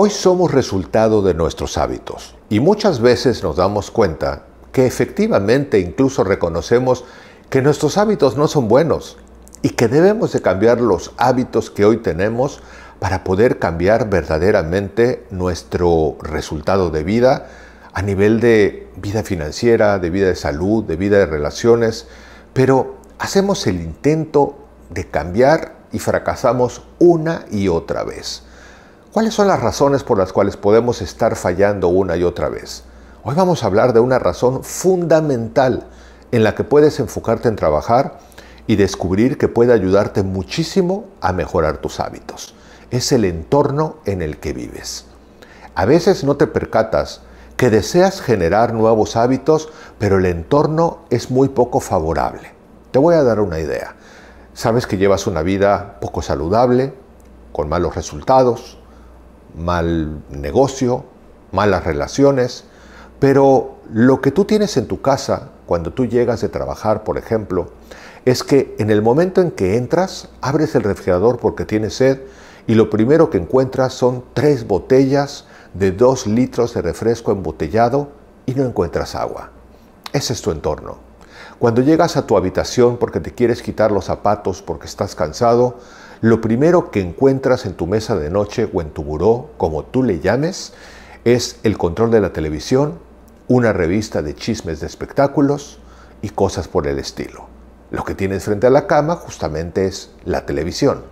Hoy somos resultado de nuestros hábitos y muchas veces nos damos cuenta que efectivamente incluso reconocemos que nuestros hábitos no son buenos y que debemos de cambiar los hábitos que hoy tenemos para poder cambiar verdaderamente nuestro resultado de vida a nivel de vida financiera, de vida de salud, de vida de relaciones, pero hacemos el intento de cambiar y fracasamos una y otra vez. ¿Cuáles son las razones por las cuales podemos estar fallando una y otra vez? Hoy vamos a hablar de una razón fundamental en la que puedes enfocarte en trabajar y descubrir que puede ayudarte muchísimo a mejorar tus hábitos. Es el entorno en el que vives. A veces no te percatas que deseas generar nuevos hábitos, pero el entorno es muy poco favorable. Te voy a dar una idea. Sabes que llevas una vida poco saludable, con malos resultados, mal negocio, malas relaciones, pero lo que tú tienes en tu casa cuando tú llegas de trabajar, por ejemplo, es que en el momento en que entras, abres el refrigerador porque tienes sed y lo primero que encuentras son tres botellas de dos litros de refresco embotellado y no encuentras agua. Ese es tu entorno. Cuando llegas a tu habitación porque te quieres quitar los zapatos porque estás cansado, lo primero que encuentras en tu mesa de noche o en tu buró, como tú le llames, es el control de la televisión, una revista de chismes de espectáculos y cosas por el estilo. Lo que tienes frente a la cama justamente es la televisión.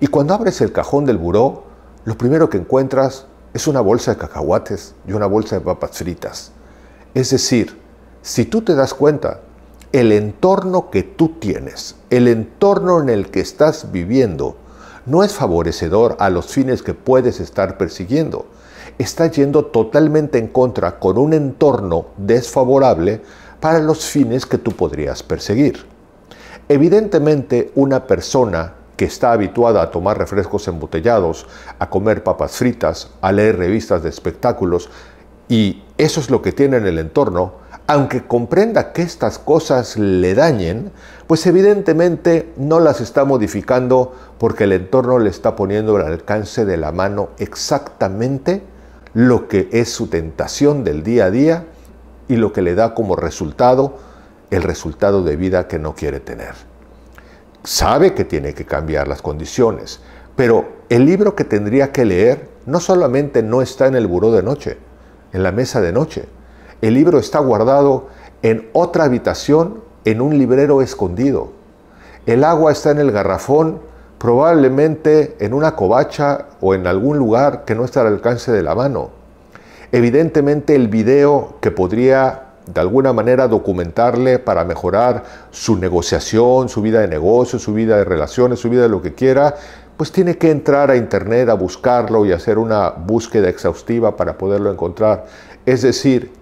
Y cuando abres el cajón del buró, lo primero que encuentras es una bolsa de cacahuates y una bolsa de papas fritas. Es decir, si tú te das cuenta, el entorno que tú tienes, el entorno en el que estás viviendo, no es favorecedor a los fines que puedes estar persiguiendo. Está yendo totalmente en contra con un entorno desfavorable para los fines que tú podrías perseguir. Evidentemente, una persona que está habituada a tomar refrescos embotellados, a comer papas fritas, a leer revistas de espectáculos, y eso es lo que tiene en el entorno, aunque comprenda que estas cosas le dañen, pues evidentemente no las está modificando porque el entorno le está poniendo al alcance de la mano exactamente lo que es su tentación del día a día y lo que le da como resultado el resultado de vida que no quiere tener. Sabe que tiene que cambiar las condiciones, pero el libro que tendría que leer no solamente no está en el buró de noche, en la mesa de noche, el libro está guardado en otra habitación, en un librero escondido. El agua está en el garrafón, probablemente en una covacha o en algún lugar que no está al alcance de la mano. Evidentemente el video que podría de alguna manera documentarle para mejorar su negociación, su vida de negocios, su vida de relaciones, su vida de lo que quiera, pues tiene que entrar a internet a buscarlo y hacer una búsqueda exhaustiva para poderlo encontrar. Es decir,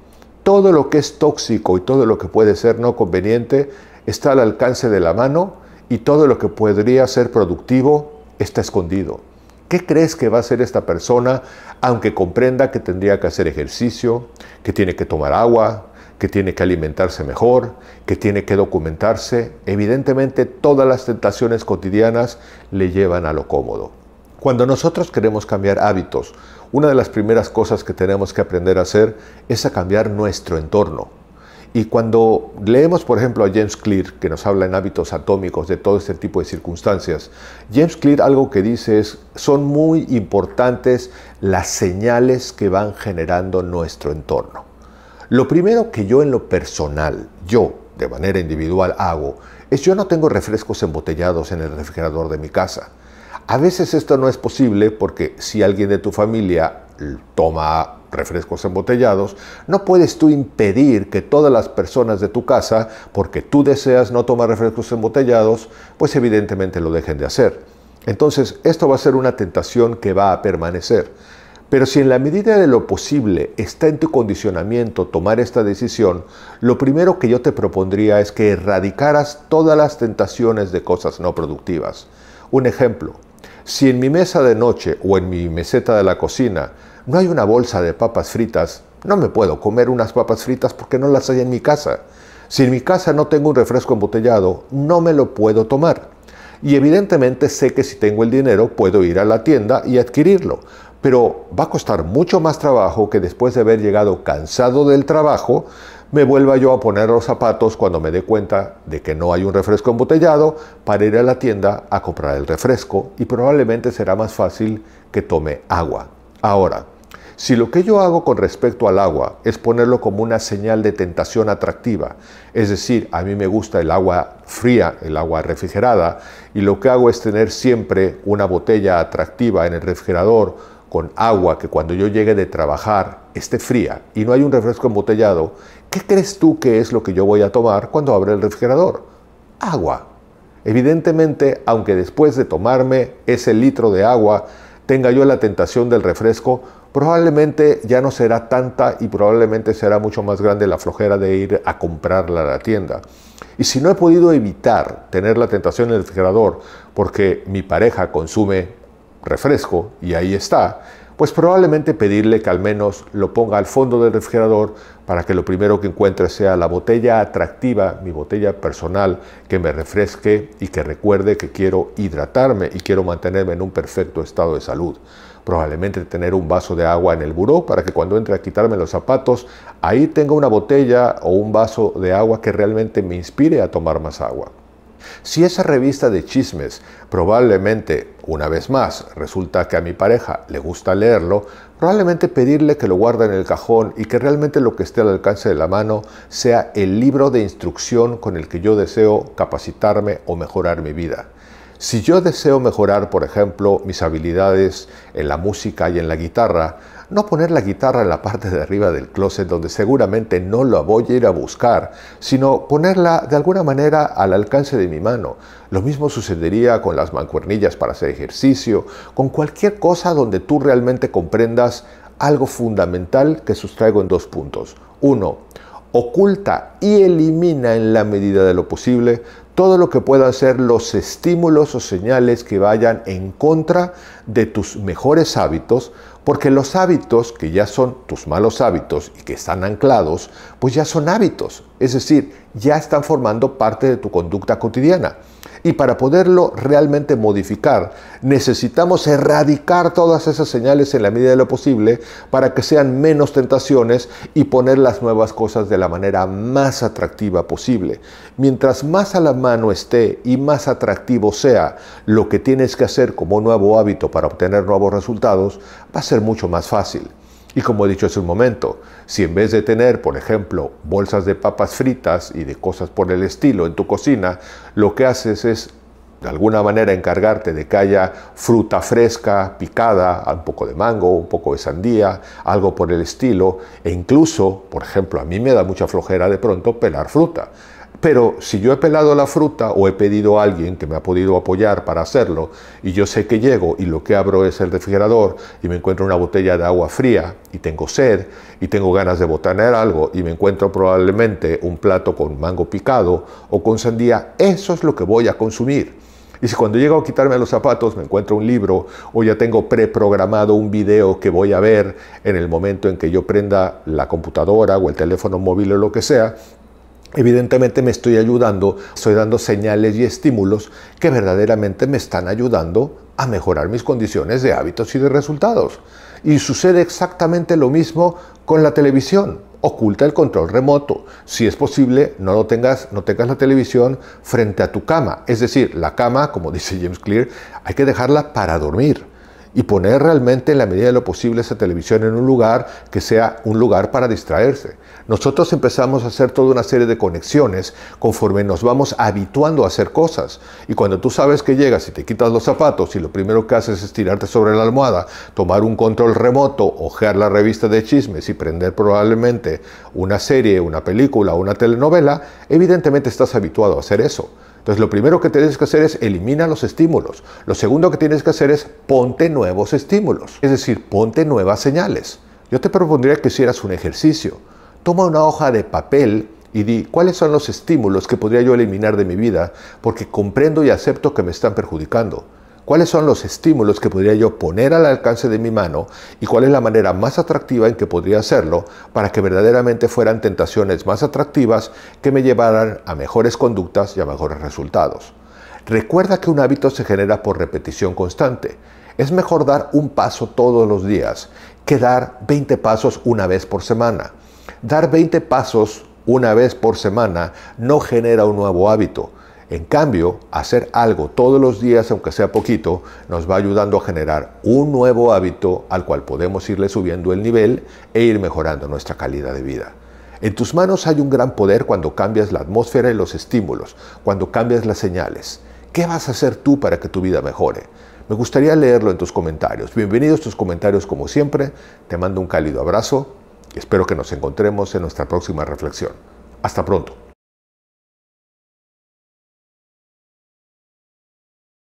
todo lo que es tóxico y todo lo que puede ser no conveniente está al alcance de la mano y todo lo que podría ser productivo está escondido. ¿Qué crees que va a hacer esta persona aunque comprenda que tendría que hacer ejercicio, que tiene que tomar agua, que tiene que alimentarse mejor, que tiene que documentarse? Evidentemente todas las tentaciones cotidianas le llevan a lo cómodo. Cuando nosotros queremos cambiar hábitos, una de las primeras cosas que tenemos que aprender a hacer es a cambiar nuestro entorno. Y cuando leemos, por ejemplo, a James Clear, que nos habla en hábitos atómicos de todo este tipo de circunstancias, James Clear algo que dice es, son muy importantes las señales que van generando nuestro entorno. Lo primero que yo en lo personal, yo de manera individual hago, es yo no tengo refrescos embotellados en el refrigerador de mi casa. A veces esto no es posible porque si alguien de tu familia toma refrescos embotellados, no puedes tú impedir que todas las personas de tu casa, porque tú deseas no tomar refrescos embotellados, pues evidentemente lo dejen de hacer. Entonces, esto va a ser una tentación que va a permanecer. Pero si en la medida de lo posible está en tu condicionamiento tomar esta decisión, lo primero que yo te propondría es que erradicaras todas las tentaciones de cosas no productivas. Un ejemplo, si en mi mesa de noche o en mi meseta de la cocina no hay una bolsa de papas fritas, no me puedo comer unas papas fritas porque no las hay en mi casa. Si en mi casa no tengo un refresco embotellado, no me lo puedo tomar. Y evidentemente sé que si tengo el dinero puedo ir a la tienda y adquirirlo, pero va a costar mucho más trabajo que después de haber llegado cansado del trabajo, me vuelva yo a poner los zapatos cuando me dé cuenta de que no hay un refresco embotellado para ir a la tienda a comprar el refresco y probablemente será más fácil que tome agua. Ahora, si lo que yo hago con respecto al agua es ponerlo como una señal de tentación atractiva, es decir, a mí me gusta el agua fría, el agua refrigerada, y lo que hago es tener siempre una botella atractiva en el refrigerador con agua que cuando yo llegue de trabajar esté fría y no hay un refresco embotellado, ¿qué crees tú que es lo que yo voy a tomar cuando abra el refrigerador? Agua. Evidentemente, aunque después de tomarme ese litro de agua tenga yo la tentación del refresco, probablemente ya no será tanta y probablemente será mucho más grande la flojera de ir a comprarla a la tienda. Y si no he podido evitar tener la tentación del refrigerador porque mi pareja consume refresco y ahí está, pues probablemente pedirle que al menos lo ponga al fondo del refrigerador para que lo primero que encuentre sea la botella atractiva, mi botella personal, que me refresque y que recuerde que quiero hidratarme y quiero mantenerme en un perfecto estado de salud. Probablemente tener un vaso de agua en el buró para que cuando entre a quitarme los zapatos, ahí tenga una botella o un vaso de agua que realmente me inspire a tomar más agua. Si esa revista de chismes probablemente una vez más, resulta que a mi pareja le gusta leerlo, probablemente pedirle que lo guarde en el cajón y que realmente lo que esté al alcance de la mano sea el libro de instrucción con el que yo deseo capacitarme o mejorar mi vida. Si yo deseo mejorar, por ejemplo, mis habilidades en la música y en la guitarra, no poner la guitarra en la parte de arriba del closet donde seguramente no la voy a ir a buscar, sino ponerla de alguna manera al alcance de mi mano. Lo mismo sucedería con las mancuernillas para hacer ejercicio, con cualquier cosa donde tú realmente comprendas algo fundamental que sustraigo en dos puntos. Uno, oculta y elimina en la medida de lo posible todo lo que puedan ser los estímulos o señales que vayan en contra de tus mejores hábitos, porque los hábitos que ya son tus malos hábitos y que están anclados, pues ya son hábitos, es decir, ya están formando parte de tu conducta cotidiana. Y para poderlo realmente modificar, necesitamos erradicar todas esas señales en la medida de lo posible para que sean menos tentaciones y poner las nuevas cosas de la manera más atractiva posible. Mientras más a la mano esté y más atractivo sea lo que tienes que hacer como nuevo hábito para obtener nuevos resultados, va a ser mucho más fácil. Y como he dicho hace un momento, si en vez de tener, por ejemplo, bolsas de papas fritas y de cosas por el estilo en tu cocina, lo que haces es de alguna manera encargarte de que haya fruta fresca, picada, un poco de mango, un poco de sandía, algo por el estilo, e incluso, por ejemplo, a mí me da mucha flojera de pronto pelar fruta. Pero si yo he pelado la fruta o he pedido a alguien que me ha podido apoyar para hacerlo y yo sé que llego y lo que abro es el refrigerador y me encuentro una botella de agua fría y tengo sed y tengo ganas de botanear algo y me encuentro probablemente un plato con mango picado o con sandía, eso es lo que voy a consumir. Y si cuando llego a quitarme los zapatos me encuentro un libro o ya tengo preprogramado un video que voy a ver en el momento en que yo prenda la computadora o el teléfono móvil o lo que sea, evidentemente me estoy ayudando, estoy dando señales y estímulos que verdaderamente me están ayudando a mejorar mis condiciones de hábitos y de resultados. Y sucede exactamente lo mismo con la televisión. Oculta el control remoto. Si es posible, no lo tengas, no tengas la televisión frente a tu cama. Es decir, la cama, como dice James Clear, hay que dejarla para dormir y poner realmente en la medida de lo posible esa televisión en un lugar que sea un lugar para distraerse. Nosotros empezamos a hacer toda una serie de conexiones conforme nos vamos habituando a hacer cosas. Y cuando tú sabes que llegas y te quitas los zapatos y lo primero que haces es tirarte sobre la almohada, tomar un control remoto, ojear la revista de chismes y prender probablemente una serie, una película, o una telenovela, evidentemente estás habituado a hacer eso. Entonces lo primero que tienes que hacer es elimina los estímulos. Lo segundo que tienes que hacer es ponte nuevos estímulos, es decir, ponte nuevas señales. Yo te propondría que hicieras un ejercicio. Toma una hoja de papel y di cuáles son los estímulos que podría yo eliminar de mi vida porque comprendo y acepto que me están perjudicando cuáles son los estímulos que podría yo poner al alcance de mi mano y cuál es la manera más atractiva en que podría hacerlo para que verdaderamente fueran tentaciones más atractivas que me llevaran a mejores conductas y a mejores resultados. Recuerda que un hábito se genera por repetición constante. Es mejor dar un paso todos los días que dar 20 pasos una vez por semana. Dar 20 pasos una vez por semana no genera un nuevo hábito en cambio, hacer algo todos los días, aunque sea poquito, nos va ayudando a generar un nuevo hábito al cual podemos irle subiendo el nivel e ir mejorando nuestra calidad de vida. En tus manos hay un gran poder cuando cambias la atmósfera y los estímulos, cuando cambias las señales. ¿Qué vas a hacer tú para que tu vida mejore? Me gustaría leerlo en tus comentarios. Bienvenidos a tus comentarios como siempre. Te mando un cálido abrazo y espero que nos encontremos en nuestra próxima reflexión. Hasta pronto.